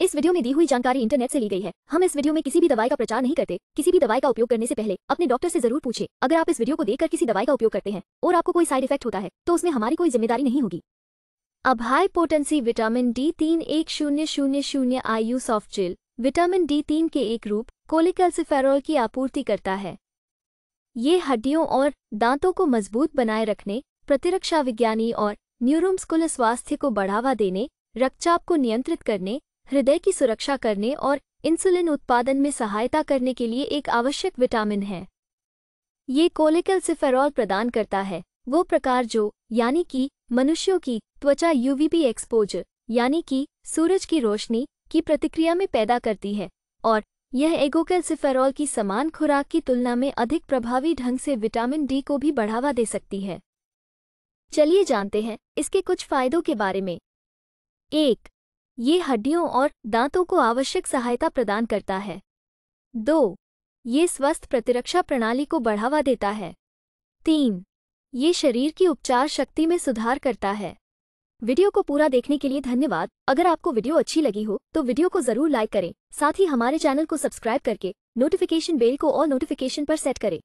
इस वीडियो में दी हुई जानकारी इंटरनेट से ली गई है हम इस वीडियो में किसी भी दवाई का प्रचार नहीं करते किसी भी दवाई का उपयोग करने से पहले अपने डॉक्टर से जरूर पूछे अगर आप इस वीडियो को देखकर किसी दवाई का उपयोग करते हैं और आपको कोई साइड इफेक्ट होता है तो उसमें हमारी कोई जिम्मेदारी नहीं होगी अब हाई पोटेंसी विटामिन डी तीन एक शून्य शून्य शून्य आयु सॉफ्ट जेल विटामिन डी तीन के एक रूप कोलिकल्सिफेरोल की आपूर्ति करता है ये हड्डियों और दांतों को मजबूत बनाए रखने प्रतिरक्षा विज्ञानी और कुल स्वास्थ्य को बढ़ावा देने रक्तचाप को नियंत्रित करने हृदय की सुरक्षा करने और इंसुलिन उत्पादन में सहायता करने के लिए एक आवश्यक विटामिन है ये कोलिकल सिफेरॉल प्रदान करता है वो प्रकार जो यानी कि मनुष्यों की त्वचा यूवीबी एक्सपोजर यानी कि सूरज की रोशनी की प्रतिक्रिया में पैदा करती है और यह सिफेरॉल की समान खुराक की तुलना में अधिक प्रभावी ढंग से विटामिन डी को भी बढ़ावा दे सकती है चलिए जानते हैं इसके कुछ फायदों के बारे में एक ये हड्डियों और दांतों को आवश्यक सहायता प्रदान करता है दो ये स्वस्थ प्रतिरक्षा प्रणाली को बढ़ावा देता है तीन ये शरीर की उपचार शक्ति में सुधार करता है वीडियो को पूरा देखने के लिए धन्यवाद अगर आपको वीडियो अच्छी लगी हो तो वीडियो को जरूर लाइक करें साथ ही हमारे चैनल को सब्सक्राइब करके नोटिफिकेशन बेल को ऑल नोटिफिकेशन पर सेट करें